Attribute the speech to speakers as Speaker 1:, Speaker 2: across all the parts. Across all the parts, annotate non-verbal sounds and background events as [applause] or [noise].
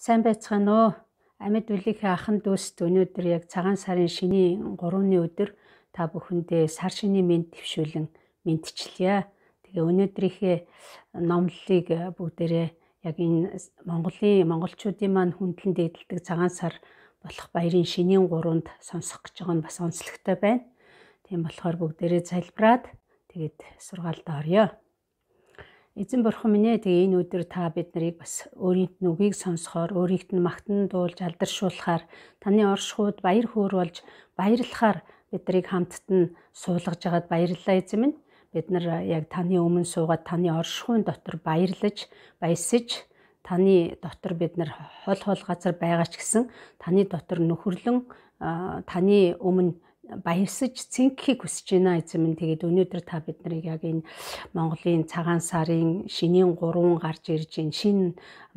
Speaker 1: Сайн байцгаана уу? Амьд үлийнхээ ахын дүүст өнөөдөр яг цагаан сарын шиний 3-ны өдөр та бүхэндээ сар шиний мэд төвшүүлэн мэдчилье. Тэгээ өнөөдрийнхээ номлолыг бүгдээрээ яг энэ Монголын монголчуудын маань хүндлэн дээдэлдэг цагаан сар болох баярын шинийн 3-нд сонсох гэж байгаа нь бас онцлогтой байна. Тийм болохоор бүгдээрээ залбираад тэгээд сургаалд орё. Эзэн бурхан минь ээ тэгээ энэ өдөр та бид нарыг бас өөрийнт нь үгийг сонсохоор өөрийгт нь магтан дуулж алдаршуулахаар таны оршихуд баяр хөөр болж баярлахаар бид нарыг хамтд нь суулгаж агаад баярлалаа эзэн минь. Бид нар яг таны өмнө суугаад таны оршихуйн дотор баярлаж, баясж таны дотор бид нар хол хол газар байгаа ч гэсэн таны дотор нөхөрлөн таны өмнө баярсаж цэнхийг хүсэж байна эзэмэн тэгээд өнөөдөр та бид нарыг яг энэ Монголын цагаан сарын шинийн 3 гарч ирж энэ шин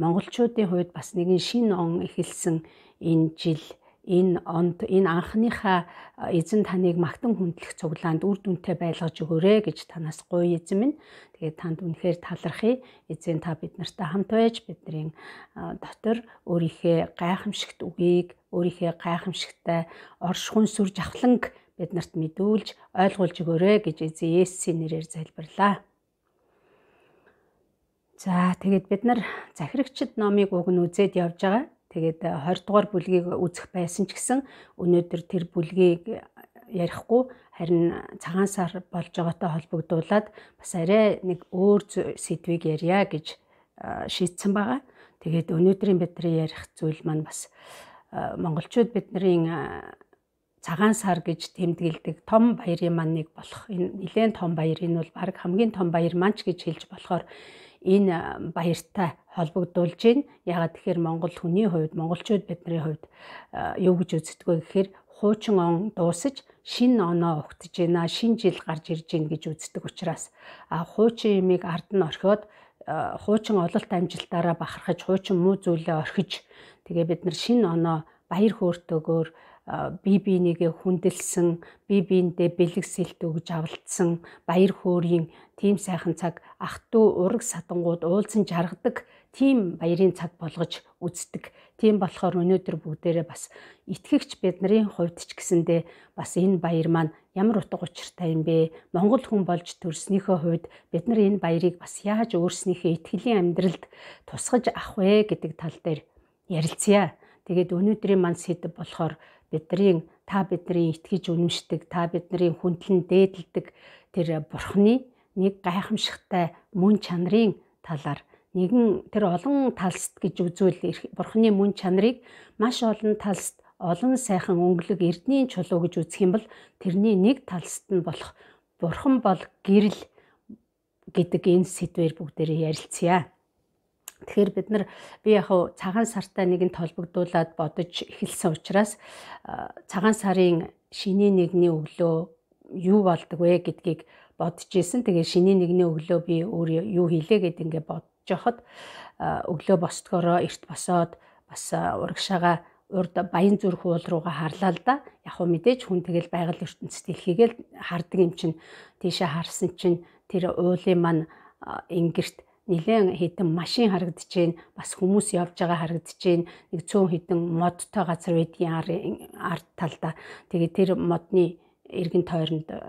Speaker 1: монголчуудын хувьд бас нэгэн шин он эхэлсэн энэ жил энэ онд энэ анхныхаа э, эзэн таныг магтан хүндлэх цуглаанд үр дүнтэй байлгаж өгөөрэй гэж танаас гуй эзэн минь. Тэгээд танд үнэхээр талархъя. Эзэн та бид нартай хамт байж бидний э, дотор өөрийнхөө гайхамшигт үгийг, өөрийнхөө гайхамшигтай оршихуйн сүр жавхланг бид нарт мэдүүлж, ойлгуулж өгөөрэй гэж эзэн Есүсийн нэрээр залбирлаа. За тэгээд бид нар захирагчд номыг уг нь үзээд явж байгаа. Тэгээд 20 э, дугаар бүлгийг үзэх байсан ч гэсэн өнөөдөр тэр бүлгийг э, ярихгүй харин цагаан сар болж байгаатай холбогдуулаад бас арай нэг өөр сэдвийг ярья гэж э, шийдсэн байгаа. Тэгээд өнөөдрийн бидний ярих зүйл маань бас монголчууд бидний цагаан сар гэж тэмдэглэдэг том баярын маань нэг болох энэ нэгэн том баяр энэ бол баг хамгийн том баяр маань ч гэж хэлж болохоор энэ баяртай холбогдуулж байна. Ягаад тэгэхээр Монгол хүний хувьд, монголчууд бидний хувьд юу гэж үздэг вэ гэхээр хуучин он дуусаж шин оноо ухтаж байна, шин жил гарч ирж байна гэж үздэг учраас а хуучин имийг ард нь орхиод хуучин ололт амжилтаараа бахархаж, хуучин муу зүйлээ орхиж тэгээ бид нар шин оноо баяр хөөртэйгээр бие биенийгээ хүндэлсэн, бие биендээ бэлэг сэлт өгж авалтсан баяр хөөрийн тийм сайхан цаг ах トゥ ураг садангууд уулзсан жаргадаг тийм баярын цаг болгож үздэг. Тийм болохоор өнөөдөр бүгдээрээ бас итгэгч бид нарын хувьд ч гэсэндээ бас энэ баяр маань ямар утга учиртай юм бэ? Монгол хүн болж төрснийхөө хувьд бид нар энэ баярыг бас яаж өөрснийхөө итгэлийн амьдралд тусгаж авах вэ гэдэг тал дээр ярилцъя. Тэгээд өнөөдрийн маань сэдв болохоор бидний та бидний итгэж үнэмшдэг, та бидний хүндлэн дээдэлдэг тэр бурхны нэг гайхамшигтай мөн чанарын талаар нэгэн тэр олон талст гэж үзвэл бурхны мөн чанарыг маш олон талст олон сайхан өнгөлөг эрдний чулуу гэж үзэх юм бол тэрний нэг талст нь болох бурхан бол гэрэл гэдэг энэ сэдвээр бүгдээрээ ярилцъя. Тэгэхээр бид нар би яг хав цагаан сартай нэгэн толбогдуулаад бодож эхэлсэн учраас цагаан сарын шинийн нэгний өглөө юу болдог вэ гэдгийг бодож исэн. Тэгээ шинийн нэгний өглөө би өөр юу хийлээ гэд ингээ бодож яхад өглөө босдгороо эрт босоод бас урагшаага урд баян зүрх уул руугаа харлаа л да. Яг хөө мэдээж хүн тэгэл байгаль ертөнцид дэлхийгэл хардаг юм чинь тийшээ харсан чинь тэр уулын маань ингэрт нэгэн хідэн машин харагдаж байна. Бас хүмүүс явж байгаа харагдаж байна. Нэг цөөн хідэн модтой газар байдгийн ард талда. Тэгээ тэр модны эргэн тойронд э,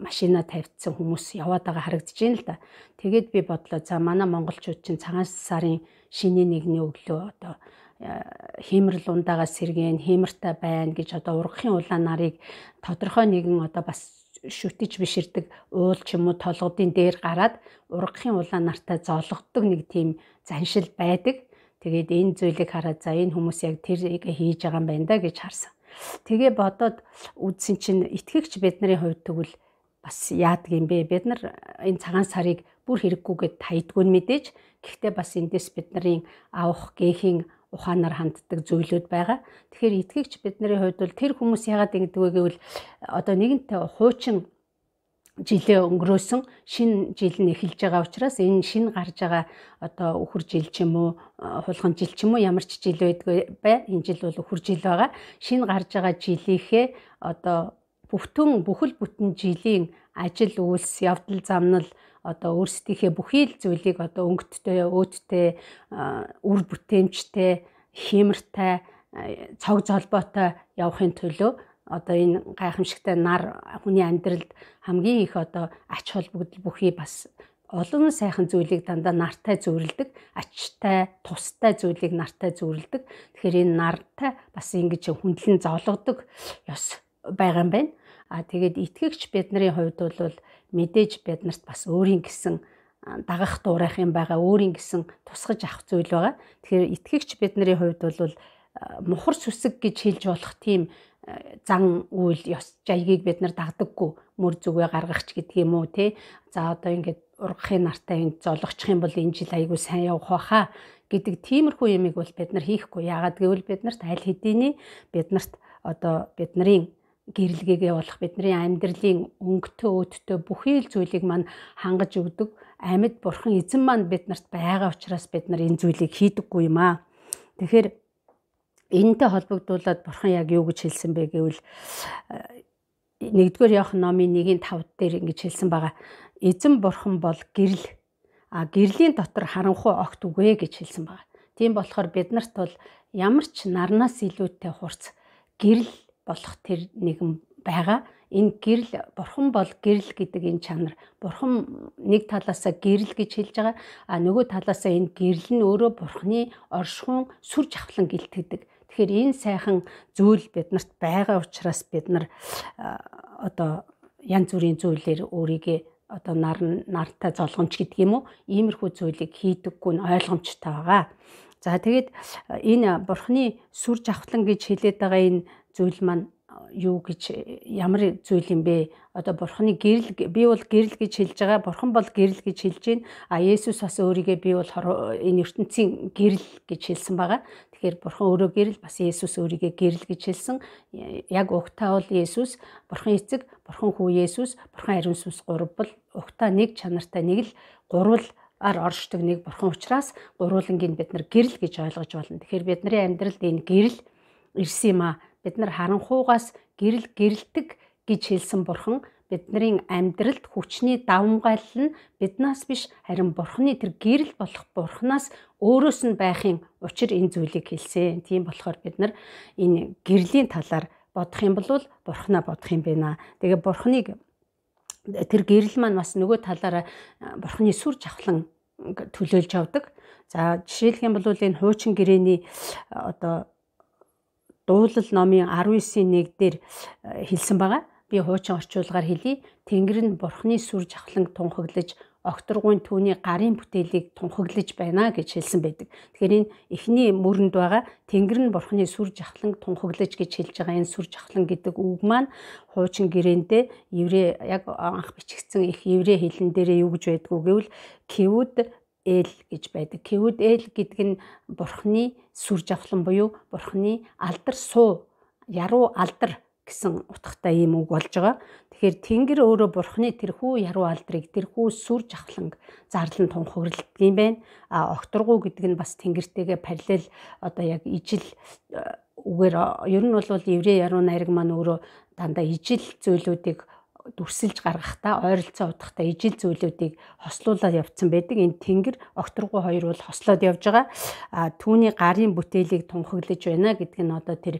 Speaker 1: машина тавьдсан хүмүүс яваад байгаа харагдаж байна л да. Тэгээд би бодлоо за манай монголчууд чинь цагаан сарын шинийн нэгний өглөө одоо э, хиймэрл ундаагаас сэргэн хиймэртэй байна гэж одоо ургахын улаан нарыг тодорхой нэгэн одоо бас шүтэж биширдэг уул ч юм уу толгодын дээр гараад ургахын улаан нартай зоологддог нэг тийм заншил байдаг. Тэгээд энэ зүйлийг хараад за энэ хүмүүс яг тэрийг хийж байгаа юм байна да гэж харсан. Тэгээ бодоод үдсэн чинь итгэгч бидний хувьд тэгвэл бас яадаг юм бэ? Бид нар э, энэ цагаан сарыг бүр хэрэггүйгээд таядгүй мэдээж. Гэхдээ бас эндээс бидний авах гээхийн ухаанаар ханддаг зүйлүүд байгаа. Тэгэхээр итгэгч бидний хувьд бол тэр хүмүүс яагаад ингэдэг вэ гэвэл одоо нэгэнтээ хуучин жилээ өнгөрөөсөн шинэ жил нь эхэлж байгаа учраас энэ шинэ гарч байгаа одоо үхэр жил ч юм уу хулхан жил ч юм уу ямар ч жил байдгүй бай энэ жил бол үхэр жил байгаа шинэ гарч байгаа жилийнхээ одоо бүхтэн бүхэл бүтэн жилийн ажил үйлс, явдал замнал одоо өөрсдийнхээ бүхий л зүйлийг одоо өнгөттэй, өөдтэй, үр бүтээмжтэй, хиймэртэй, цог золбоотой явахын төлөө одоо энэ гайхамшигтай нар хүний амьдралд хамгийн их одоо ач холбогдол бүхий бас олон сайхан зүйлийг дандаа нартай зөөрлөдөг, ачтай, тустай зүйлийг нартай зөөрлөдөг. Тэгэхээр энэ нартай бас ингэж хүндлэн зоологдог ёс байгаа юм байна. А тэгээд итгэгч бидний хувьд бол мэдээж биднарт бас өөрийн гэсэн дагах дуурайх юм байгаа, өөрийн гэсэн тусгаж авах зүйл байгаа. Тэгэхээр итгэгч бидний хувьд бол мухар сүсэг гэж хэлж болох тийм зан үйл ёс жайгийг бид нар дагдаггүй мөр зүгээ гаргахч гэдэг юм уу те за одоо ингээд ургахын нартаа энд зологчих юм бол энэ жил айгүй сайн явах байхаа гэдэг тиймэрхүү ямиг бол бид нар хийхгүй яагаад гэвэл бид нарт аль хэдийн бид нарт одоо бид нарын гэрэлгээгээ болох бидний амьдралын өнгөтэй өөдтэй бүхий л зүйлийг мань хангаж өгдөг амьд бурхан эзэн манд бид нарт байгаа учраас бид нар энэ зүйлийг хийдэггүй юм аа. Тэгэхээр энэнтэй холбогдуулаад бурхан яг юу гэж хэлсэн бэ гэвэл э, нэгдүгээр явах номын 1-5 дээр ингэж хэлсэн байгаа. Эзэн бурхан бол гэрэл а гэрлийн дотор харанхуй огт үгэ гэж хэлсэн байгаа. Тийм болохоор бид нарт бол ямар ч нарнаас илүүтэй хурц гэрэл болох тэр нэгэн байгаа. Энэ гэрэл бурхан бол гэрэл гэдэг энэ чанар. Бурхан нэг талаасаа гэрэл гэж хэлж байгаа. А нөгөө талаасаа энэ гэрэл нь өөрөө бурханы оршихуун сүр жавхлан гэлтгэдэг. Тэгэхээр энэ сайхан зүйл биднарт байгаа учраас бид нар одоо янз бүрийн зүйлээр өөрийгөө одоо нар нартай золгомч гэдэг юм уу? Иймэрхүү зүйлийг хийдэггүй нь ойлгомжтой байгаа. За тэгээд энэ бурхны сүр жавхлан гэж хэлээд байгаа энэ зүйл маань юу гэж э, ямар зүйл юм бэ? Одоо бурхны гэрэл би бол гэрэл гэж хэлж байгаа. Бурхан бол гэрэл гэж хэлж байна. А Есүс бас өөрийгөө би бол э, энэ ертөнцийн гэрэл гэж хэлсэн байгаа. Тэгэхээр бурхан өөрөө гэрэл бас Есүс өөрийгөө гэрэл гэж хэлсэн. Яг угтаа бол Есүс, бурхан эцэг, бурхан хүү Есүс, бурхан ариун сүнс гурав бол угтаа нэг чанартай нэг л гурвал ар оршдог нэг бурхан учраас гурвангийн бид нар гэрэл гэж ойлгож байна. Тэгэхээр бидний амьдралд энэ гэрэл ирсэн юм аа бид нар харанхуугаас гэрэл гэрэлдэг гэж хэлсэн бурхан бидний амьдралд хүчний давмгайл нь биднаас биш харин бурхны тэр гэрэл болох бурхнаас өөрөөс нь байхын учир энэ зүйлийг хэлсэн. Тийм болохоор бид нар энэ гэрлийн талаар бодох юм бол бурхнаа бодох юм байна. Тэгээ бурхныг тэр гэрэл маань бас нөгөө талаараа бурхны сүр жавхлан төлөөлж явдаг. За жишээлх юм бол энэ хуучин гэрээний одоо дуулал номын 19-ийн 1 дээр э, хэлсэн байгаа. Би хуучин орчуулгаар хэлье. Тэнгэр нь бурхны сүр жавхлан тунхаглаж огторгуйн түүний гарын бүтээлийг тунхаглаж байна гэж хэлсэн байдаг. Тэгэхээр энэ эхний мөрөнд байгаа Тэнгэр нь бурхны сүр жавхлан тунхаглаж гэж хэлж байгаа энэ сүр жавхлан гэдэг үг маань хуучин гэрэндээ еврей яг анх бичигдсэн их еврей хэлэн дээрээ юу гэж байдгүй гэвэл кивуд ээл гэж байдаг. Кивуд ээл гэдэг нь бурхны сүр жавхлан буюу бурхны алдар суу, яруу алдар гэсэн утгатай ийм үг болж байгаа. Тэгэхээр Тэнгэр өөрөө бурхны тэрхүү яруу алдрыг тэрхүү сүр жавхланг зарлан тунхагралдаг юм байна. А огторгуу гэдэг нь бас Тэнгэртэйгээ параллел одоо яг ижил үгээр ер нь бол еврей яруу найраг маань өөрөө дандаа ижил зүйлүүдийг дүрсэлж гаргахтаа ойролцоо удахтаа ижил зүйлүүдийг хослуулаад явцсан байдаг. Энэ тэнгэр огторгуу хоёр бол хослоод явж байгаа. А түүний гарын бүтээлийг тунхаглаж байна гэдэг нь одоо тэр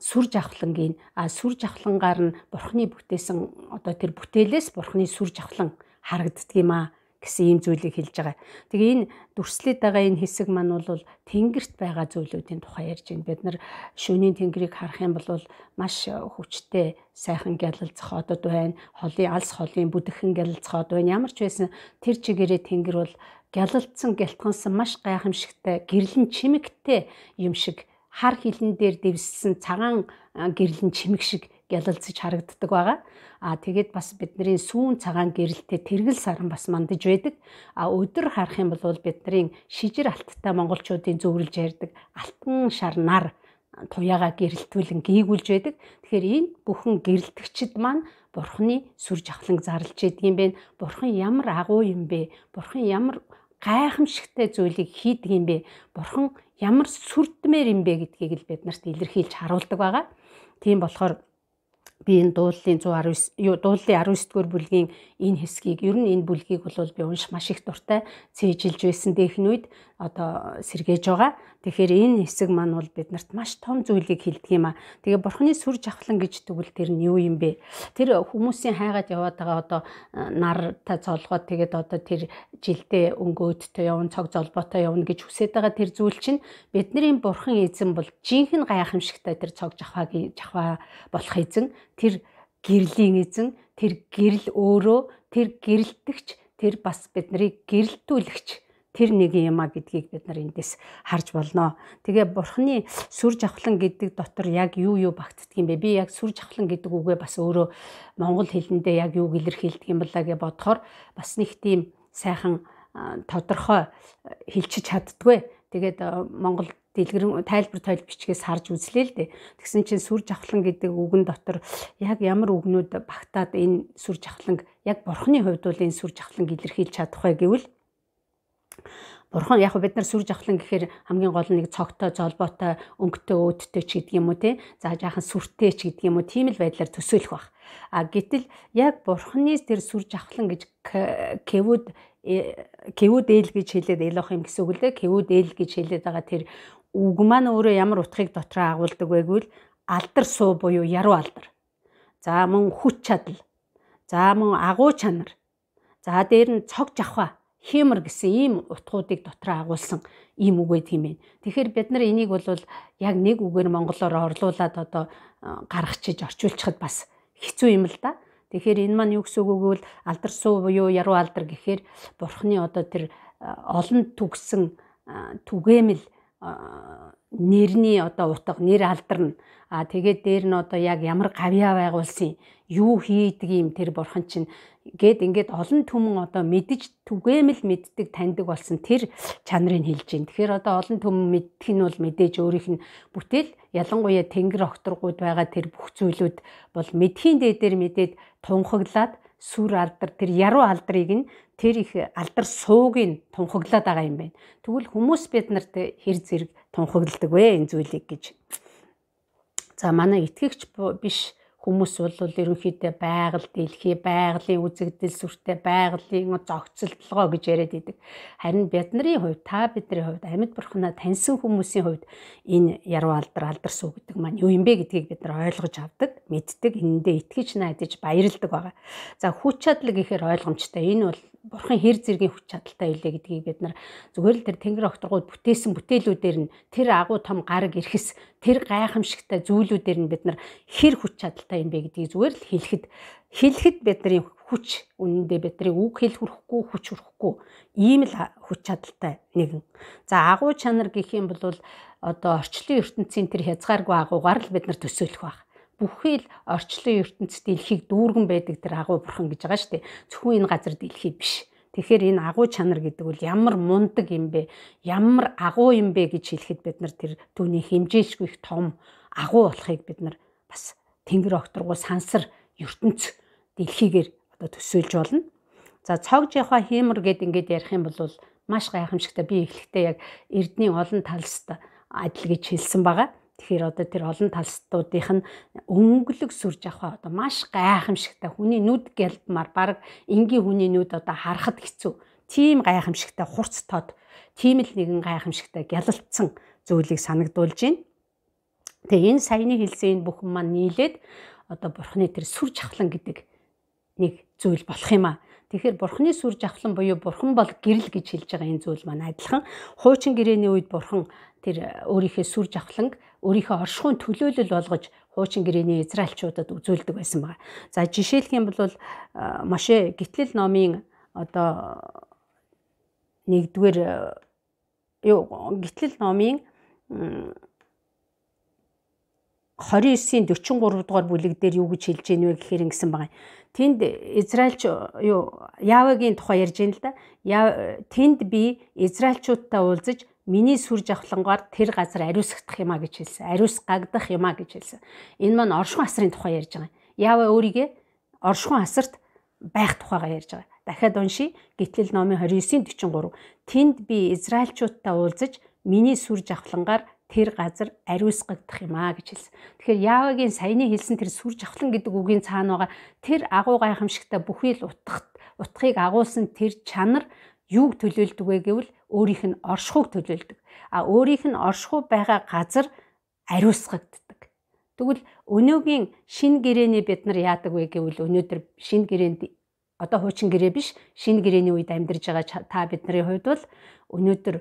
Speaker 1: сүр жавхлангийн а сүр жавхлангаар нь бурхны бүтээсэн одоо тэр бүтээлээс бурхны сүр жавхлан харагддаг юм а гэсэн ийм зүйлийг хэлж байгаа. Тэгээ энэ дүрслээд байгаа энэ хэсэг маань бол тэнгэрт байгаа зүйлүүдийн тухай ярьж байна. Бид нар шөнийн тэнгэрийг харах юм бол маш хүчтэй сайхан гялалзах одод байна. Холын алс холын бүдэхэн гялалзах од байна. Ямар ч байсан тэр чигээрээ тэнгэр бол гялалцсан гэлтгэнсэн маш гайхамшигтай гэрлэн чимэгтэй юм шиг хар хилэн дээр дэвссэн цагаан гэрлэн чимэг шиг ялалцж харагддаг байгаа. А тэгээд бас бидний сүүн цагаан гэрэлтэй тэргэл саран бас мандаж байдаг. А өдөр харах юм бол бидний шижир алттай монголчуудын зөвөрлж ярддаг алтан шар нар туяага гэрэлтүүлэн гийгүүлж байдаг. Тэгэхээр энэ бүхэн гэрэлтгчд маань бурхны сүр жавхлан зарлж ядгийм бэ. Бурхан ямар агуу юм бэ? Бурхан ямар гайхамшигтай зүйлийг хийдэг юм бэ? Бурхан ямар сүрдмээр юм бэ гэдгийг л бид нарт илэрхийлж харуулдаг байгаа. Тийм болохоор би энэ дууллын 119 юу дууллын 19-р бүлгийн энэ хэсгийг ер нь энэ бүлгийг бол би унш маш их дуртай цээжилж байсан дээхн үед одоо сэргээж байгаа. Тэгэхээр энэ хэсэг маань бол биднэрт маш том зүйлийг хилдэг юм аа. Тэгээ бурхны сүр жавхлан гэж тэгвэл тэр нь юу юм бэ? Тэр хүмүүсийн хайгаад яваад байгаа одоо э, нар та цолгоод тэгээд одоо тэр жилдээ өнгөөдтэй явна, цог золботой явна гэж хүсэж байгаа тэр зүйл чинь бидний бурхан эзэн бол жинхэнэ гайхамшигтай тэр цог жавхагийн жавха болох эзэн тэр гэрлийн эзэн тэр гэрэл өөрөө тэр гэрэлтгч тэр бас биднийг гэрэлтүүлэгч Тэр нэг юм а гэдгийг бид нар эндээс харж болно. Тэгээ бурхны сүр жавхлан гэдэг дотор яг юу юу багтдаг юм бэ? Би яг сүр жавхлан гэдэг үгээ бас өөрөө монгол хэлэндээ яг юу илэрхийлдэг юм бэлаа гэж бодохоор бас нэг тийм сайхан тодорхой э, хилчиж чаддгүй. Тэгээд э, монгол дэлгэрэн тайлбар тойл бичгээс харж үзлээ л дээ. Тэгсэн чинь сүр жавхлан гэдэг үгэн дотор яг ямар үгнүүд багтаад энэ сүр жавхлан яг бурхны хувьд бол энэ сүр жавхлан илэрхийлж чадах вэ гэвэл Бурхан яг бид нар сүр жавхлан гэхээр хамгийн гол нь нэг цогтой, золбоотой, өнгөтэй, өөдтэй ч гэдэг юм уу тий. За жаахан сүртэй ч гэдэг юм уу. Тийм л байдлаар төсөөлөх баг. А гэтэл яг бурханы тэр сүр жавхлан гэж кэвуд кэвуд ээл гэж хэлээд элох юм гэсэн үг л дээ. Кэвуд ээл гэж хэлээд байгаа тэр үг маань өөрөө ямар утгыг дотроо агуулдаг байггүй л алдар суу буюу яруу алдар. За мөн хүч чадал. За мөн агуу чанар. За дээр нь цог жавхаа хиймэр гэсэн ийм утгуудыг дотроо агуулсан ийм үг байт юм байна. Тэгэхээр бид нар энийг бол яг нэг үгээр монголоор орлуулад одоо гаргачихж орчуулчихад бас хэцүү юм л да. Тэгэхээр энэ маань юу гэсэн үг өгвөл алдар суу буюу яруу алдар гэхээр бурхны одоо тэр олон түгсэн түгээмэл нэрний одоо утга нэр алдарна. А тэгээд дээр нь одоо яг ямар гавья байгуулсан юу хийдэг юм тэр бурхан чинь гээд ингээд олон түмэн одоо мэдж түгээмэл мэддэг таньдаг болсон тэр чанарыг хэлж байна. Тэгэхээр одоо олон түмэн мэдэх нь бол мэдээж өөрийнх нь бүтээл ялангуяа тэнгэр окторгууд байгаа тэр бүх зүйлүүд бол мэдхийн дээдээр мэдээд тунхаглаад сүр алдар тэр яруу алдрыг нь тэр их алдар суугийн тунхаглаад байгаа юм байна. Тэгвэл хүмүүс бид нарт хэр зэрэг тунхагладаг вэ энэ зүйлийг гэж. За манай итгэгч биш хүмүүс бол ерөнхийдөө байгаль дэлхий байгалийн үзэгдэл сүртэй байгалийн зохицолтлогоо гэж яриад идэг. Харин бидний хувьд та бидний хувьд амьд бурхнаа таньсан хүмүүсийн хувьд энэ яруу алдар алдар сүү гэдэг маань юу юм бэ гэдгийг бид нар ойлгож авдаг, мэддэг, энэндээ итгэж найдаж баярлдаг байгаа. За хүч чадал гэхээр ойлгомжтой. Энэ бол бурхан хэр зэргийн хүч чадалтай илээ гэдгийг бид нар зүгээр л тэр тэнгэр окторгууд бүтээсэн бүтээлүүдээр нь тэр агуу том гараг эрхэс тэр гайхамшигтай зүйлүүдээр нь бид нар хэр хүч чадал шаардлагатай юм бэ гэдгийг зүгээр л хэлэхэд хэлэхэд бидний хүч үнэндээ бидний үг хэл хүрэхгүй хүч хүрэхгүй ийм л хүч чадалтай нэгэн. За агуу чанар гэх юм бол одоо орчлын ертөнцийн тэр хязгааргүй агуугаар л бид нар төсөөлөх баг бүхий л орчлын ертөнцийн дэлхийг дүүргэн байдаг тэр агуу бурхан гэж байгаа шүү дээ. Зөвхөн энэ газар дэлхий биш. Тэгэхээр энэ агуу чанар гэдэг бол ямар мундаг юм бэ? Ямар агуу юм бэ гэж хэлэхэд бид нар тэр түүний хэмжээшгүй их том агуу болохыг бид нар бас тэнгэр огторгуй сансар ертөнц дэлхийгээр одоо төсөөлж болно. За цог жихва хиймэр гэд ингээд ярих юм бол маш гайхамшигтай би эхлэхдээ яг эрдний олон талст адил гэж хэлсэн байгаа. Тэгэхээр одоо тэр олон талстуудынх нь өнгөлөг сүр жахва одоо маш гайхамшигтай хүний нүд гэлбмар баг энгийн хүний нүд одоо харахад хэцүү. Тийм гайхамшигтай хурц тод, тийм л нэгэн гайхамшигтай гялалтсан зүйлийг санагдуулж байна. Тэгээ энэ саяны хэлсэн энэ бүхэн маань нийлээд одоо бурхны тэр сүр жавхлан гэдэг нэг зүйл болох юм аа. Тэгэхээр бурхны сүр жавхлан буюу бурхан бол гэрэл гэж хэлж байгаа энэ зүйл маань адилхан хуучин гэрээний үед бурхан тэр э, өөрийнхөө сүр жавхланг өөрийнхөө оршихуйн төлөөлөл болгож хуучин гэрээний израильчуудад үзүүлдэг байсан байна. За жишээлх юм бол э, Моше гитлэл номын одоо нэгдүгээр э, юу гитлэл номын 29-ийн 43 дугаар бүлэг дээр юу гэж хэлж ийн вэ гэхээр ингэсэн байгаа. Тэнд Израильч юу Явагийн тухай ярьж ийн л да. Тэнд би Израильчуудтай уулзаж миний сүр жавхлангоор тэр газар ариусгах юм а гэж хэлсэн. Ариус гагдах юм а гэж хэлсэн. Энэ маань оршихуй асрын тухай ярьж байгаа. Ява өөригөө оршихуй асарт байх тухайгаа ярьж байгаа. Дахиад уншия. Гитлэл номын 29-ийн 43. Тэнд би Израильчуудтай уулзаж миний сүр жавхлангаар тэр газар ариусгагдах юм аа гэж хэлсэн. Тэгэхээр Явагийн саяны хэлсэн тэр сүр жавхлан гэдэг үгийн цаана байгаа тэр агуу гайхамшигтай бүхий л утгад утгыг агуулсан тэр чанар юуг төлөөлдөг вэ гэвэл өөрийнх нь оршихуйг төлөөлдөг. А өөрийнх нь оршихуй байгаа газар ариусгагддаг. Тэгвэл өнөөгийн шин гэрээний бид нар яадаг вэ гэвэл өнөөдөр шин гэрээнд одоо хуучин гэрээ биш шин гэрээний үед амьдарж байгаа та бидний хувьд бол өнөөдөр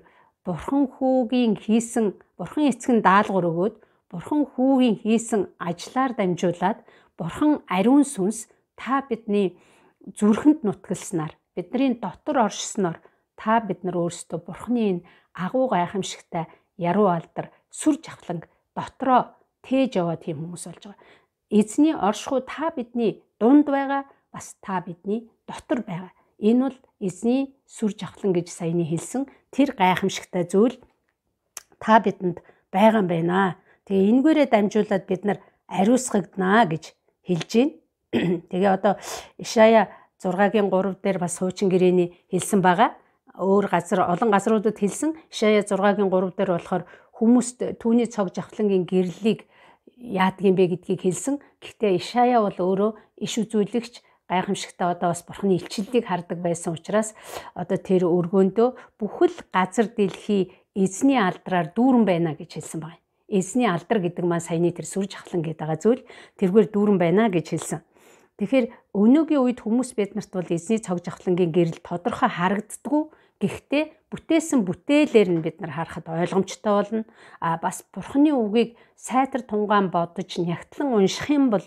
Speaker 1: бурхан хүүгийн хийсэн бурхан эцгэн даалгавар өгөөд бурхан хүүгийн хийсэн ажлаар дамжуулаад бурхан ариун сүнс та бидний зүрхэнд нутгалснаар бидний дотор оршсноор та бид нар өөрсдөө бурханы энэ агуу гайхамшигтай яруу алдар сүр жавхланг дотроо тээж яваа тийм хүмүүс болж байгаа. Эзний оршихуй та бидний дунд байгаа бас та бидний дотор байгаа. Энэ бол эзний сүр жавхлан гэж саяны хэлсэн тэр гайхамшигтай зүйл та бидэнд байгаа юм байна. Тэгээ энгээрээ дамжуулаад бид нар ариусгагданаа гэж хэлж байна. [clears throat] Тэгээ одоо Ишая 6-гийн 3 дээр бас хуучин гэрээний хэлсэн байгаа. Өөр газар олон газруудад хэлсэн Ишая 6-гийн 3 дээр болохоор хүмүүст түүний цог жавхлангийн гэрлийг яадаг юм бэ гэдгийг хэлсэн. Гэхдээ Ишая бол өөрөө иш үзүүлэгч гайхамшигтай одоо бас бурхны илчлэлийг хардаг байсан учраас одоо тэр өргөөндөө бүхэл газар дэлхий эзний алдраар дүүрэн байна гэж хэлсэн байна. Эзний алдар гэдэг маань саяны тэр сүр жахлан гэдэг байгаа зүйл тэргээр дүүрэн байна гэж хэлсэн. Тэгэхээр өнөөгийн үед хүмүүс бид нарт бол эзний цог жавхлангийн гэрэл тодорхой харагддгүй Гэхдээ бүтээсэн бүтээлээр нь бид нар харахад ойлгомжтой болно. А бас Бурхны үгийг сайтар тунгаан бодож нягтлан унших юм бол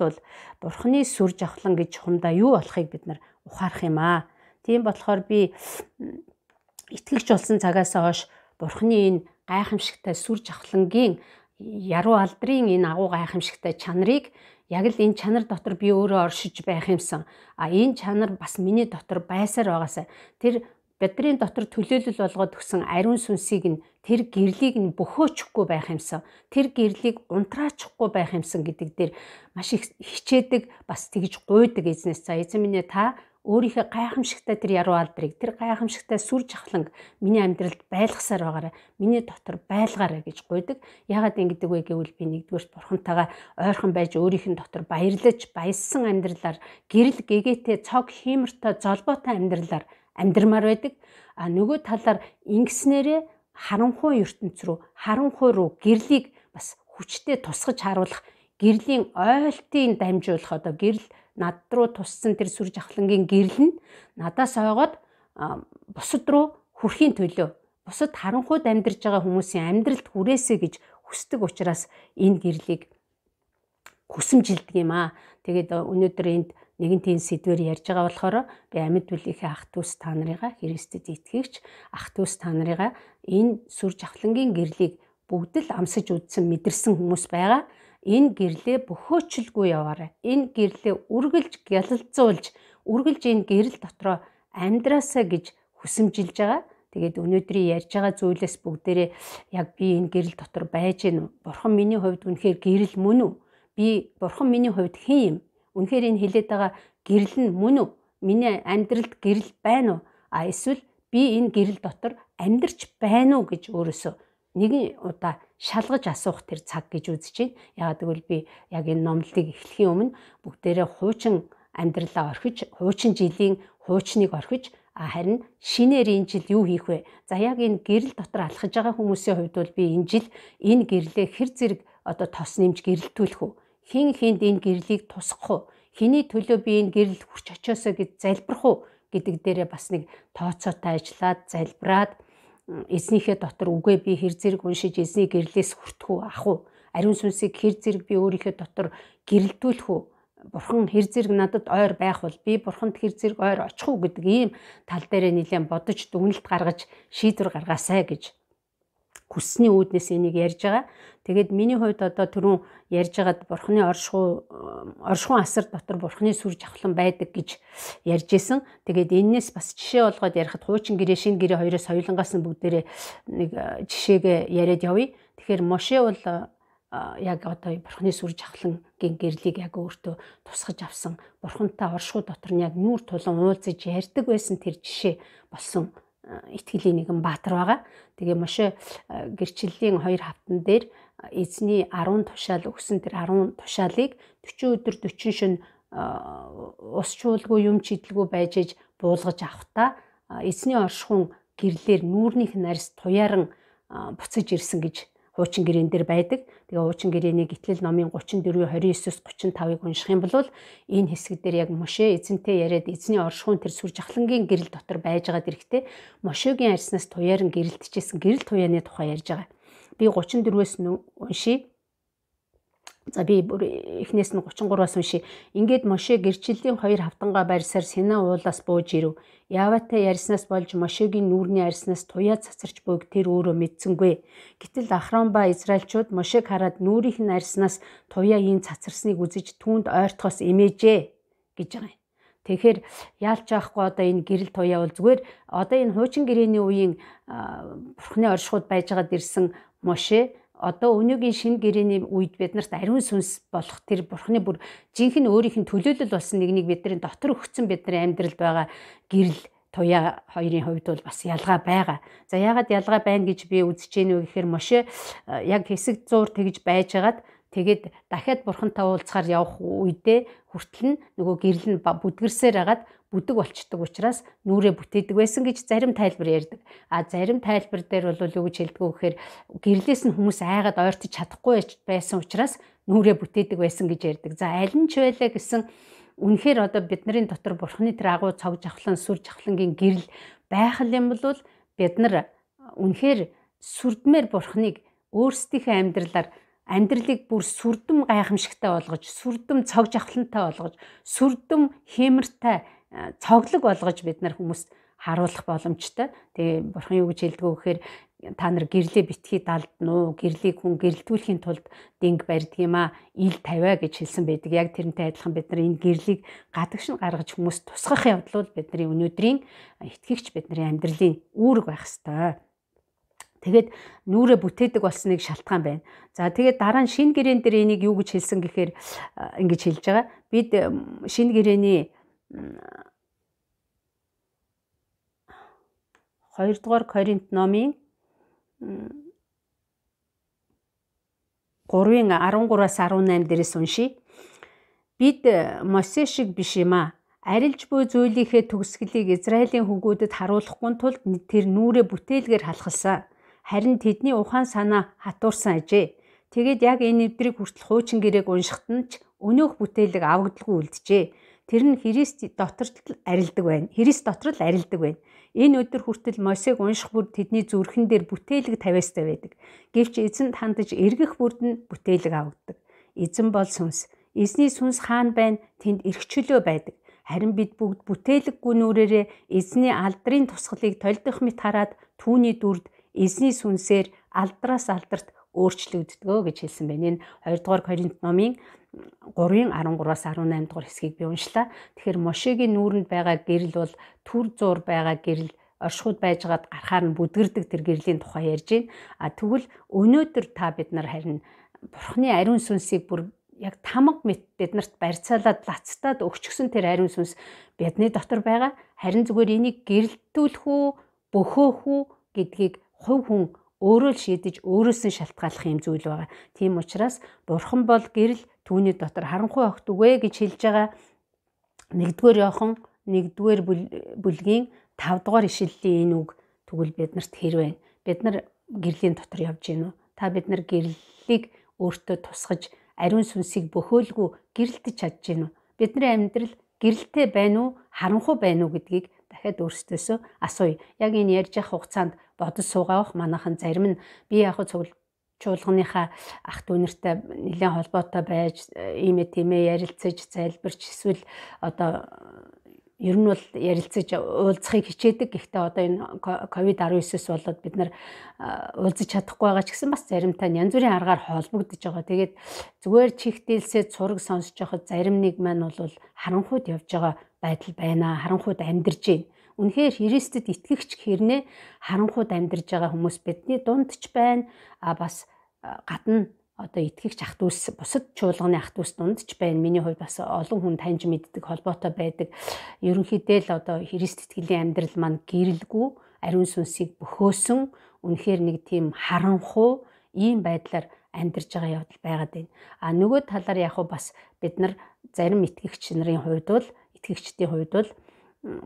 Speaker 1: Бурхны сүр жавхлан гэж хумдаа юу болохыг бид нар ухаарах юм аа. Тийм болохоор би итгэгч болсон цагаас хойш Бурхны энэ гайхамшигтай сүр жавхлангийн яруу алдрын энэ агуу гайхамшигтай чанарыг яг л энэ чанар дотор би өөрөө оршиж байх юмсан. А энэ чанар бас миний дотор байсаар байгаасаа тэр бидний дотор төлөөлөл болгоод өгсөн ариун сүнсийг нь тэр гэрлийг нь бөхөөчихгүй байх юмсан. Тэр гэрлийг унтраачихгүй байх юмсан гэдэг дээр маш их хичээдэг, бас тэгж гуйдаг эзнес. За эзэн минь та өөрийнхөө гайхамшигтай тэр яруу алдрыг, тэр гайхамшигтай сүр жахланг миний амьдралд байлгасаар байгаарэ. Миний дотор байлгаарэ гэж гуйдаг. Яагаад ингэдэг вэ гэвэл би нэгдүгээрт бурхантайгаа ойрхон байж өөрийнх нь дотор баярлаж, баяссан амьдралаар гэрэл гэгээтэй цог хиймэртэй золбоотой амьдралаар амьдмаар байдаг. А нөгөө талаар ингэснээрээ харанхуй ертөнц рүү, харанхуй руу гэрлийг бас хүчтэй тусгаж харуулах, гэрлийн ойлтыг дамжуулах одоо гэрэл над руу туссан тэр сүр жахлангийн гэрэл нь надаас ойгоод бусад руу хүрхийн төлөө бусад харанхуйд амьдарж байгаа хүмүүсийн амьдралд хүрээсэ гэж хүсдэг учраас энэ гэрлийг хүсэмжилдэг юм аа. Тэгээд өнөөдөр энд нэгэн тийм сэдвэр ярьж байгаа болохоор би амьд үлийнхээ ах дүүс та нарыгаа Христэд итгэгч ах дүүс та нарыгаа энэ сүр жавхлангийн гэрлийг бүгд л амсаж үдсэн мэдэрсэн хүмүүс байгаа. Энэ гэрлээ бөхөөчлгүй яваарай. Энэ гэрлээ үргэлж гялалзуулж, үргэлж энэ гэрэл дотроо амьдраасаа гэж хүсэмжилж байгаа. Тэгээд өнөөдрийн ярьж байгаа зүйлээс бүгдээрээ яг би энэ гэрэл дотор байж гэнэ. Бурхан миний хувьд үнэхээр гэрэл мөн үү? Би бурхан миний хувьд хэн юм? Үнэхээр энэ хилээд байгаа гэрэл нь мөн үү? Миний амьдралд гэрэл байна уу? А эсвэл би энэ гэрэл дотор амьдарч байна уу гэж өөрөөсөө нэгэн удаа шалгаж асуух тэр цаг гэж үзэж байна. Ягаад гэвэл би яг энэ номлолыг эхлэхийн өмнө бүгдээрээ хуучин амьдралаа орхиж, хуучин жилийн хуучныг орхиж А харин шинээр энэ жил юу хийх вэ? За яг энэ гэрэл дотор алхаж байгаа хүмүүсийн хувьд бол би энэ жил энэ гэрлээ хэр зэрэг одоо тос нэмж гэрэлтүүлэх үү? хин хинд энэ гэрлийг тусах уу? Хиний төлөө би энэ гэрэл хүрч очиосоо гэж залбирх уу гэдэг дээрээ бас нэг тооцоотой ажиллаад залбираад эзнийхээ дотор үгээ би хэр зэрэг уншиж эзний гэрлээс хүртэх үү ах уу? Ариун сүнсийг хэр зэрэг би өөрийнхөө дотор гэрэлтүүлэх үү? бурхан хэр зэрэг надад ойр байх бол би бурханд хэр зэрэг ойр очих уу гэдэг ийм тал дээр нэлээд бодож дүгнэлт гаргаж шийдвэр гаргаасай гэж хүссний үүднээс энийг ярьж байгаа. Тэгээд миний хувьд одоо түрүүн ярьж байгаад бурхны оршихуй оршихуй асар дотор бурхны сүр жавхлан байдаг гэж ярьж исэн. Тэгээд энээс бас жишээ олгоод ярихад хуучин гэрээ шин гэрээ хоёроос хоёулангаас нь бүгдээрээ нэг жишээгээ яриад явъя. Тэгэхээр Моше бол яг одоо бурхны сүр жавхлангийн гэрлийг яг өөртөө тусгаж авсан. Бурхантай оршихуй дотор нь яг нүүр тулан уулзаж ярьдаг байсан тэр жишээ болсон итгэлийн нэгэн баатар байгаа. Тэгээ Моше э, гэрчлэлийн хоёр хавтан дээр э, эзний 10 тушаал өгсөн тэр 10 тушаалыг 40 өдөр 40 шөнө э, ус чуулгүй юм чидэлгүй байж иж буулгаж авахта эзний оршихуун гэрлэр нүүрнийх нарс туяран буцаж ирсэн гэж хуучин гэрээн дээр байдаг. Тэгээ хуучин гэрээний гитлэл номын 34 29-с 35-ыг унших юм бол энэ хэсэг дээр яг Моше эзэнтэй яриад эзний оршихуун тэр сүр жахлангийн гэрэл дотор байж байгаа дэрэгтэй Мошегийн арснаас туяарн гэрэлтжсэн гэрэл туяаны тухай ярьж байгаа. Би 34-өөс уншия. За би бүр эхнээс нь 33-аас унши. Ингээд Моше гэрчлэлийн хоёр хавтангаа барьсаар Сина уулаас бууж ирв. Яватай ярьснаас болж Мошегийн нүүрний арьснаас туяа цацарч буйг тэр өөрөө мэдсэнгүй. Гэтэл Ахрон ба Израильчууд Мошег хараад нүүрийнх нь арьснаас туяа ийн цацарсныг үзэж түүнд ойртохоос имээжээ гэж байгаа юм. Тэгэхээр яалч яахгүй одоо энэ гэрэл туяа бол зүгээр одоо энэ хуучин гэрээний үеийн бурхны оршихуд байж байгаад ирсэн Моше одоо өнөөгийн шинэ гэрээний үед бид нарт ариун сүнс болох тэр бурхны бүр жинхэнэ өөрийнх нь төлөөлөл болсон нэг нэг бидний дотор өгсөн бидний амьдралд байгаа гэрэл туяа хоёрын хувьд бол бас ялгаа байгаа. За ягаад ялгаа байна гэж би үзэж гинүү гэхээр Моше э, яг хэсэг зуур тэгж байжгаад Тэгээд дахиад бурхантай уулзахаар явах үедээ хүртэл нь нөгөө гэрэл нь бүдгэрсээр хагаад бүдэг болчдөг учраас нүрээ бүтээдэг байсан гэж зарим тайлбар ярьдаг. А зарим тайлбар дээр бол юу гэж хэлдэг вэ гэхээр гэрлээс нь хүмүүс айгаад ойртож чадахгүй байсан учраас нүрээ бүтээдэг байсан гэж ярьдаг. За аль нь ч байлаа гэсэн үнэхээр одоо бидний дотор бурхны тэр агуу цог жавхлан сүр жавхлангийн гэрэл байх юм бол бид нар үнэхээр сүрдмээр бурхныг өөрсдийнхээ амьдралаар амьдралыг бүр сүрдэм гайхамшигтай болгож, сүрдэм цог жавхлантай болгож, сүрдэм хэмэртэй цоглог болгож бид нар хүмүүст харуулах боломжтой. Тэгээ бурхан юу гэж хэлдэг вэ гэхээр та нар гэрлээ битгий далдна уу, гэрлийг хүн гэрэлтүүлэхийн тулд дэнг барьдаг юм аа, ил тавиа гэж хэлсэн байдаг. Яг тэрнтэй адилхан бид нар энэ гэрлийг гадагш нь гаргаж хүмүүст тусгах явдал бол бидний өнөөдрийн итгэгч бидний амьдралын үүрэг байх ёстой. Тэгээд нүрэ бүтээдэг болсныг шалтгаан байна. За тэгээд дараа нь шин гэрээн дээр энийг юу гэж хэлсэн гэхээр ингэж хэлж байгаа. Бид шин гэрээний 2 дугаар Коринт номын 3-ын 13-аас 18 дээрээс уншия. Бид Мосе шиг биш юм аа. Арилж буй зүйлийнхээ төгсгөлийг Израилийн хүмүүдэд харуулахгүй тулд тэр нүрэ бүтээлгээр халахсан харин тэдний ухаан санаа хатуурсан ажээ. Тэгэд яг энэ өдрийг хүртэл хуучин гэрээг уншихад нь ч өнөөх бүтээлэг авагдалгүй үлджээ. Тэр нь Христ дотор л арилдаг байна. Христ дотор л арилдаг байна. Энэ өдөр хүртэл Мосег унших бүр тэдний зүрхэн дээр бүтээлэг тавиастай байдаг. Гэвч эзэнт хандаж эргэх бүрд нь бүтээлэг авагддаг. Эзэн бол сүнс. Эзний сүнс хаан байна, тэнд эрхчлөө байдаг. Харин бид бүгд бүтээлэг гүнүүрээрээ эзний алдрын тусгалыг толдох мэт хараад түүний дүрд эзний сүнсээр алдраас алдарт өөрчлөгддгөө гэж хэлсэн байна. Энэ 2 дугаар Коринт номын 3-ын 13-аас 18 дугаар хэсгийг би уншлаа. Тэгэхээр Мошегийн нүүрэнд байгаа гэрэл бол төр зур байгаа гэрэл оршихуд байжгаад гарахаар нь бүдгэрдэг тэр гэрлийн тухай ярьж байна. А тэгвэл өнөөдөр та бид нар харин Бурхны ариун сүнсийг бүр яг тамга мэт бид нарт барьцаалаад лацтаад өгчсөн тэр ариун сүнс бидний дотор байгаа. Харин зүгээр энийг гэрэлтүүлэх үү, бөхөөх үү гэдгийг хувь хүн өөрөө л шийдэж өөрөөс нь шалтгааллах юм зүйл байгаа. Тийм учраас бурхан бол гэрэл түүний дотор харанхуй огт үгэ гэж хэлж байгаа. Нэгдүгээр Иохан, нэгдүгээр бүлгийн 5 дугаар ишлэлийн энэ үг тэгвэл бид нарт хэрвээ бид нар гэрлийн дотор явж гинүү. Та бид нар гэрлийг өөртөө тусгаж ариун сүнсийг бөхөөлгүй гэрэлтэж чадж гинүү. Бидний амьдрал гэрэлтэй байна уу, харанхуй байна уу гэдгийг дахиад өөрсдөөсөө асууя. Яг энэ ярьж явах хугацаанд бодож суугаах манайхан зарим нь би яг цогц чуулганыхаа ах дүүнэртэй нэлээд холбоотой байж э, иймээ тиймээ ярилцаж залбирч эсвэл одоо ер нь бол ярилцаж уулзахыг хичээдэг. Гэхдээ одоо энэ ковид 19-с болоод бид нар уулзаж чадахгүй байгаа ч гэсэн бас заримдаа янз бүрийн аргаар холбогдож байгаа. Тэгээд зүгээр чихдээлсээ зураг сонсож байхад зарим нэг маань бол харанхууд явж байгаа байдал байна. Харанхууд амьдарч байна. Үнэхээр Христэд итгэгч хэрнээ харанхууд амьдарж байгаа хүмүүс бидний дунд ч байна. А бас гадна одоо итгэгч ах トゥ с бусад чуулганы ах トゥ с дунд ч байна. Миний хувьд бас олон хүн таньж мэддэг холбоотой байдаг. Ерөнхийдөө л одоо Христ итгэлийн амьдрал маань гэрэлгүй ариун сүнсийг бөхөөсөн үнэхээр нэг тийм харанхуу ийм байдлаар амьдарч байгаа явдал байгаад байна. А нөгөө талаар яг хуу бас бид нар зарим итгэгч нарын хувьд бол итгэгчдийн хувьд бол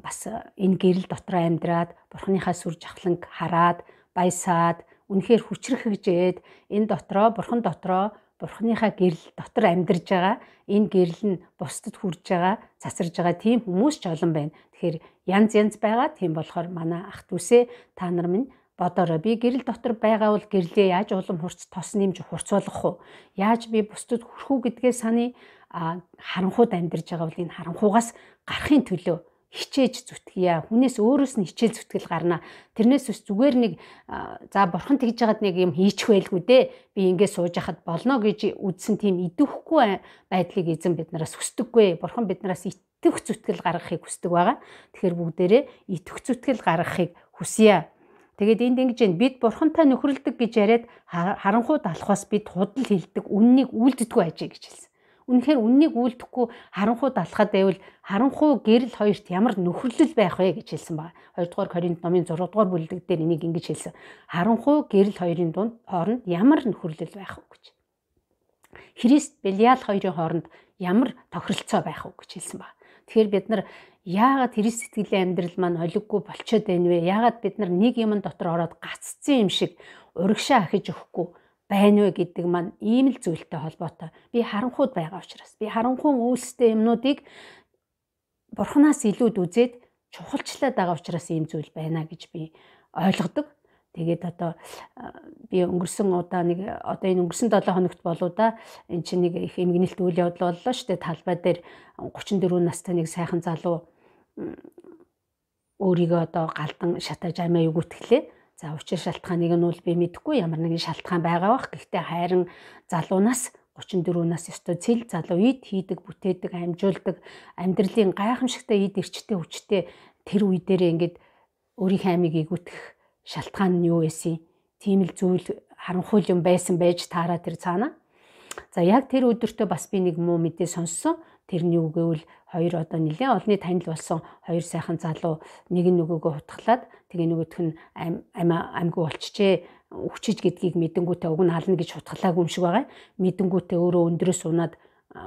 Speaker 1: бас энэ гэрэл дотор амьдраад бурхныхаа сүр жавхланг хараад баясаад үнэхээр хүчрхэгжээд энэ дотроо бурхан дотроо бурханыхаа гэрэл дотор амьдарж байгаа энэ гэрэл нь бусдад хүрж байгаа цацарж байгаа тийм хүмүүс ч олон байна. Тэгэхээр янз янз байгаа тийм болохоор манай ах дүүсээ та нар минь бодороо би гэрэл дотор байгаа бол гэрлээ яаж улам хурц тос нэмж хурцуулах уу? Яаж би бусдад хүрэх үү гэдгээ саны харанхууд амьдарж байгаа бол энэ харанхуугаас гарахын төлөө хичээж зүтгэе. Хүнээс өөрөөс нь хичээл зүтгэл гарна. Тэрнээс ус зүгээр нэг за бурхан тэгж яагаад нэг юм хийчих байлгүй дээ. Би ингээд сууж яхад болно гэж үдсэн тийм идэвхгүй байдлыг эзэн биднээс хүсдэггүй. Бурхан биднээс итгэх зүтгэл гаргахыг хүсдэг байгаа. Тэгэхээр бүгдээрээ итгэх зүтгэл гаргахыг хүсье. Тэгээд энд ингэж байна. Бид бурхантай нөхрөлдөг гэж яриад харанхуй алхаас бид худал хилдэг үннийг үлддэггүй ажиг гэж хэлсэн. Үнэхээр үннийг үлдэхгүй харанхуу далхад байвал харанхуу гэрэл хоёрт ямар нөхөрлөл байх вэ гэж хэлсэн байна. 2 дугаар Коринт номын 6 дугаар бүлэг дээр энийг ингэж хэлсэн. Харанхуу гэрэл хоёрын дунд хооронд ямар нөхөрлөл байх вэ гэж. Христ Белиал хоёрын хооронд ямар тохиролцоо байх вэ гэж хэлсэн байна. Тэгэхээр бид нар яагаад Христ сэтгэлийн амьдрал маань олиггүй болчиход байна вэ? Яагаад бид нар нэг юм дотор ороод гаццсан юм шиг урагшаа ахиж өгөхгүй байна вэ гэдэг маань ийм л зүйлтэй холбоотой. Би харанхууд байгаа учраас би харанхуун үйлстэй юмнуудыг бурхнаас илүүд үзээд чухалчлаад байгаа учраас ийм зүйл байна гэж би ойлгодог. Тэгээд одоо э, би өнгөрсөн удаа нэг одоо энэ өнгөрсөн 7 хоногт болоо да эн чинь нэг их эмгэнэлт үйл явдал боллоо шүү дээ талбай дээр 34 настай нэг сайхан залуу өөрийгөө одоо галдан шатаж амиа югүтгэлээ За учир шалтгааныг нь бол би мэдэхгүй ямар нэгэн шалтгаан байгаа бах. Гэхдээ хайран залуунаас 34-наас өстой цэл залуу үед хийдэг, бүтээдэг, амжуулдаг, амьдралын гайхамшигтай ид эрчтэй хүчтэй тэр үе дээрээ ингээд өөрийнхөө амийг эгүүтэх шалтгаан нь юу байсан юм? Тийм л зүйл харанхуй юм байсан байж таараа тэр цаана. За яг тэр өдөртөө бас би нэг муу мэдээ сонссон. Тэрний үг гэвэл хоёр одоо нэгэн олонний танил болсон хоёр сайхан залуу нэг нь нөгөөгөө хутглаад тэгээ нөгөөх нь амьгүй болчихжээ өгчиж гэдгийг мэдэнгүүтээ уг нь хална гэж хутглаагүй юм шиг байгаа. Мэдэнгүүтээ өөрөө өндрөөс унаад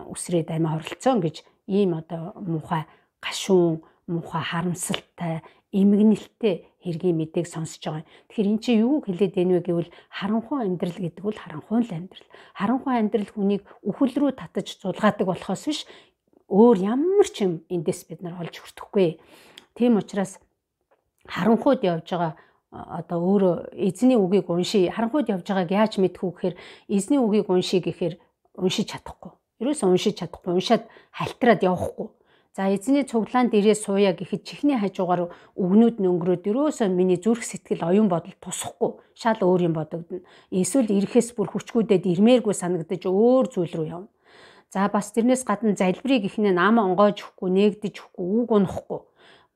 Speaker 1: үсрээд амиа хорлцсон гэж ийм одоо муухай гашуун муухай харамсалтай эмгэнэлтэй хэргийн мэдээг сонсож байгаа юм. Тэгэхээр эн чинь юу хэлээд байна вэ гэвэл харанхуй амьдрал гэдэг бол харанхуй л амьдрал. Харанхуй амьдрал хүнийг үхэл рүү татаж зулгаадаг болохоос биш өөр ямар ч юм эндээс бид нар олж хүртэхгүй. Тийм учраас харанхууд явж байгаа одоо өөр эзний үгийг унший харанхууд явж байгааг яаж мэдхүү гэхээр эзний үгийг унший гэхээр уншиж чадахгүй. Ерөөсөө уншиж чадахгүй. Уншаад хальтраад явахгүй. За эзний цуглаан дээрээ сууя гэхэд чихний хажуугаар өгнүүд нөнгөрөөд ерөөсөө миний зүрх сэтгэл оюун бодол тусахгүй шал өөр юм бодогдно. Эсвэл ирэхээс бүр хүчгүүдэд ирмээргүй санагдаж өөр зүйл рүү явна. За бас тэрнээс гадна залбирыг ихнээ наама онгойж хөхгүй, нээгдэж хөхгүй, үг унахгүй,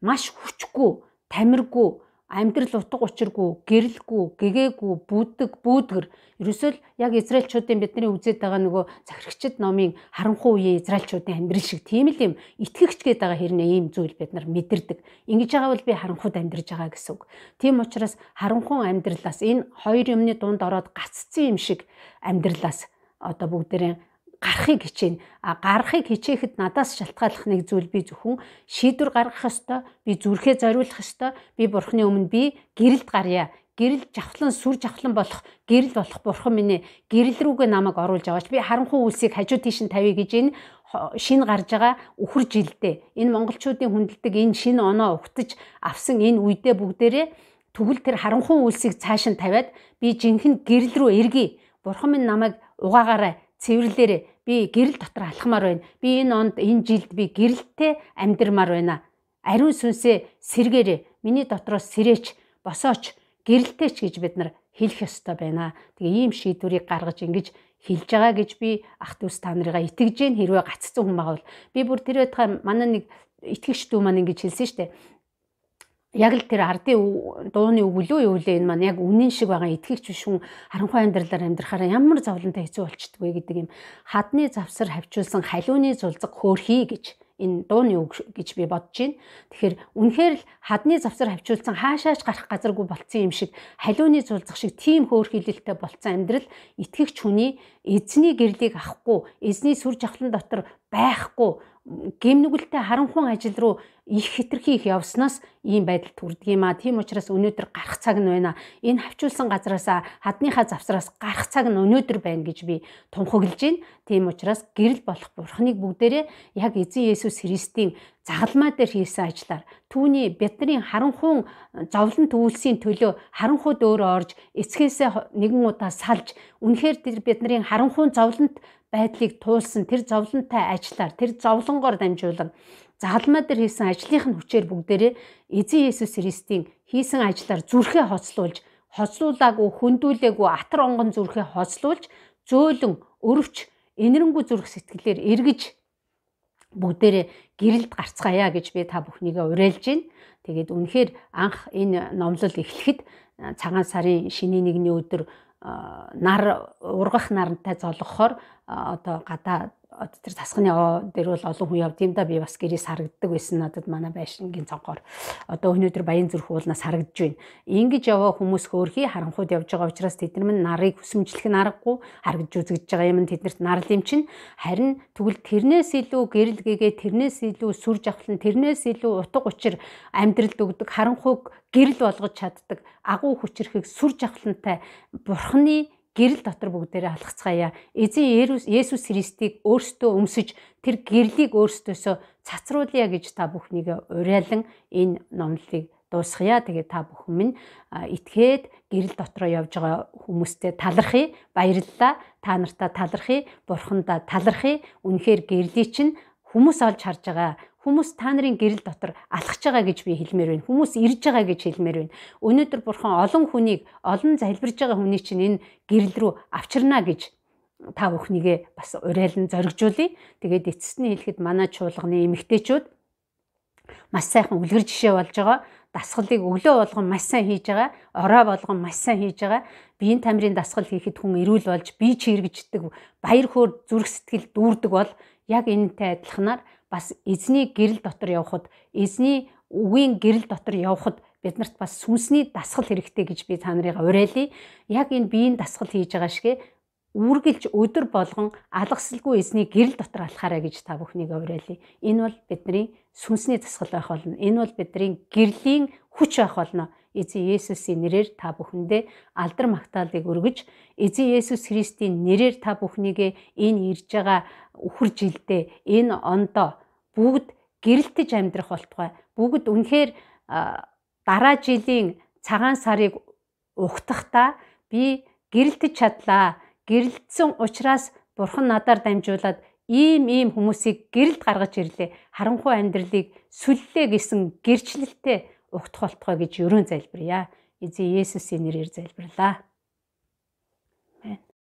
Speaker 1: маш хүчгүй, тамиргүй, амьдрал утга учиргүй, гэрэлгүй, гэгээгүй, бүдэг, бүүдгэр. Ерөөсөө л яг израилчуудын бидний үзээд байгаа нөгөө захирагчд номын харанхуй үеийн израилчуудын амьдрал шиг тийм л юм итгэгч гээд байгаа хэрнээ ийм зүйл бид нар мэдэрдэг. Ингэж байгаа бол би харанхуйд амьдарж байгаа гэсэн үг. Тийм учраас харанхуй амьдралаас энэ хоёр юмны дунд ороод гаццсан юм шиг амьдралаас одоо бүгдээрээ гарахыг хичээнэ. А гарахыг хичээхэд надаас шалтгааллах нэг зүйл би зөвхөн шийдвэр гаргах ёстой, би зүрхээ зориулах ёстой, би бурхны өмнө би гэрэлд гарья. Гэрэл жавхлан сүр жавхлан болох гэрэл болох бурхан минь ээ. Гэрэл рүүгээ намайг оруулж аваач. Би харанхуй үлсийг хажуу тийш нь тавья гэж энэ шин гарж байгаа үхэр жилдээ. Энэ монголчуудын хүндэлдэг энэ шин оноо ухтаж авсан энэ үедээ бүгдээрээ тэгвэл тэр харанхуй үлсийг цааш нь тавиад би жинхэнэ гэрэл рүү эргэе. Бурхан минь намайг угаагаарай, цэвэрлээрэй би гэрэл дотор алхмаар байна. Би энэ онд энэ жилд би гэрэлтэй амьдрмаар байна. Ариун сүнсээ сэргээрээ миний дотроос сэрээч босооч гэрэлтэйч гэж бид нар хэлэх ёстой байна. Тэгээ ийм шийдвэрийг гаргаж ингэж хэлж байгаа гэж би ах дүүс та нарыгаа итгэж гэн хэрвээ гаццсан хүмүүс байгаа бол би бүр тэр байтхаа манай нэг итгэгч дүү маань ингэж хэлсэн штеп яг л тэр ардын дууны үг лөө юу лээ энэ маань яг үнэн шиг байгаа итгэгч биш хүн харанхуй амьдралаар амьдрахаараа ямар зовлонтой хэцүү болчдөг вэ гэдэг юм хадны завсар хавчулсан халиуны зулзаг хөөрхий гэж энэ дууны үг гэж би бодож байна. Тэгэхээр үнэхээр л хадны завсар хавчулсан хаашаач гарах газаргүй болцсон юм шиг халиуны зулзах шиг тийм хөөр хилэлтэй болцсон амьдрал итгэгч хүний эзний гэрлийг авахгүй, эзний сүр жавхлан дотор байхгүй гимнүгэлтэй харанхуун ажил руу их хэтэрхий их явснаас ийм байдал төрдөг юм а. Тийм учраас өнөөдөр гарах цаг нь байна. Энэ хавчулсан газраас хадныхаа завсраас гарах цаг нь өнөөдөр байна гэж би тунхаглаж байна. Тийм учраас гэрэл болох бурхныг бүгдээрээ яг эзэн Есүс Христийн загалмаа дээр хийсэн ажиллаар түүний бидний харанхуун зовлон төвлсийн төлөө харанхууд өөрөө орж эцгээсээ нэгэн удаа салж үнэхээр тэр бидний харанхуун зовлонт байдлыг туулсан тэр зовлонтой ажиллаар тэр зовлонгоор дамжуулан заалмаа дээр хийсэн ажлынх нь хүчээр бүгдээрээ эзэн Есүс Христийн хийсэн ажиллаар зүрхээ хоцлуулж хоцлуулаагүй хөндүүлээгүй атар онгон зүрхээ хоцлуулж зөөлөн өрөвч энэрэнгүй зүрх сэтгэлээр эргэж бүгдээрээ гэрэлд гарцгаая гэж би та бүхнийгээ уриалж байна. Тэгээд үнэхээр анх энэ номлол эхлэхэд цагаан сарын шиний нэгний өдөр нар ургах нартай золгохоор одоо гадаа одоо тэр тасганы оо дээр бол олон хүн явд юм да би бас гэрээ сарагддаг байсан надад манай байшингийн цонхоор одоо өнөөдөр баян зүрх уулнаас харагдж байна. Ингиж яваа хүмүүс хөөрхий харанхууд явж байгаа учраас тэд нар нарыг хүсэмжлэх нь аргагүй харагдж үзэгдэж байгаа юм тэднэрт нар лимчин харин тэгвэл тэрнээс илүү гэрэл гэгээ тэрнээс илүү сүр жавхлан тэрнээс илүү утга учир амьдралд өгдөг харанхуйг гэрэл болгож чаддаг агуу хүчрэхийг сүр жавхлантай бурхны гэрэл дотор бүгдээрээ алхацгаая. Эзэн Есүс Христийг өөртөө өмсөж тэр гэрлийг өөртөөсөө цацруулъя гэж та бүхнийг уриалan энэ номлолыг дуусгая. Тэгээд та бүхэн минь итгээд гэрэл дотроо явж байгаа хүмүүстэй талархъя. Баярлалаа. Та нартай талархъя. Бурхандаа талархъя. Үнэхээр гэрлий чинь хүмүүс олж харж байгаа Хүмүүс та нарын гэрэл дотор алхаж байгаа гэж би хэлмээр байна. Хүмүүс ирж байгаа гэж хэлмээр байна. Өнөөдөр бурхан олон хүнийг, олон залбирж байгаа хүний чинь энэ гэрэл рүү авчирна гэж та бүхнийгээ бас уриалн зоригжуулъя. Тэгээд эцэст нь хэлэхэд манай чуулганы эмэгтэйчүүд маш сайхан үлгэр жишээ болж байгаа. Дасгалыг өглөө болгон маш сайн хийж байгаа. Орой болгон маш сайн хийж байгаа. Биеийн тамирын дасгал хийхэд хүн эрүүл болж, бие чирэгждэг, баяр хөөр зүрх сэтгэл дүүрдэг бол яг энэтэй адилханаар бас эзний гэрэл дотор явхад эзний үгийн гэрэл дотор явхад бид нарт бас сүнсний дасгал хэрэгтэй гэж би та нарыг уриалъя. Яг энэ биеийн дасгал хийж байгаа шигэ үргэлж өдөр болгон алгасэлгүй эзний гэрэл дотор алхаарай гэж та бүхнийг уриалъя. Энэ бол бидний сүнсний дасгал байх болно. Энэ бол бидний гэрлийн хүч байх болно. Эзэн Есүсийн нэрээр та бүхэндээ алдар магтаалыг өргөж, Эзэн Есүс Христийн нэрээр та бүхнийгээ энэ ирж байгаа үхэр жилдээ, энэ ондоо бүгд гэрэлтэж амьдрах болтугай. Бүгд үнэхээр дараа жилийн цагаан сарыг ухтахдаа би гэрэлтэж чадлаа. Гэрэлтсэн учраас бурхан надаар дамжуулаад ийм ийм хүмүүсийг гэрэлд гаргаж ирлээ. Харанхуй амьдралыг сүллээ гэсэн гэрчлэлтэй ухтах болтугай гэж ерөн залбирая. Эзэн Есүсийн нэрээр залбирлаа.